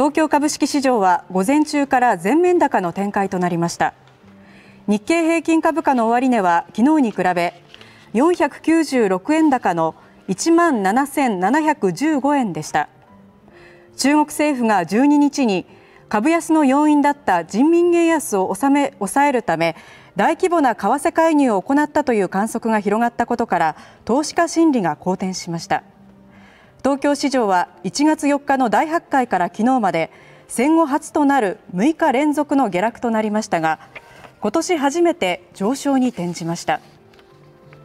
東京株式市場は午前中から全面高の展開となりました日経平均株価の終値は昨日に比べ496円高の1万7715円でした中国政府が12日に株安の要因だった人民元安を収め抑えるため大規模な為替介入を行ったという観測が広がったことから投資家心理が好転しました。東京市場は1月4日の大発会から昨日まで戦後初となる6日連続の下落となりましたが今年初めて上昇に転じました。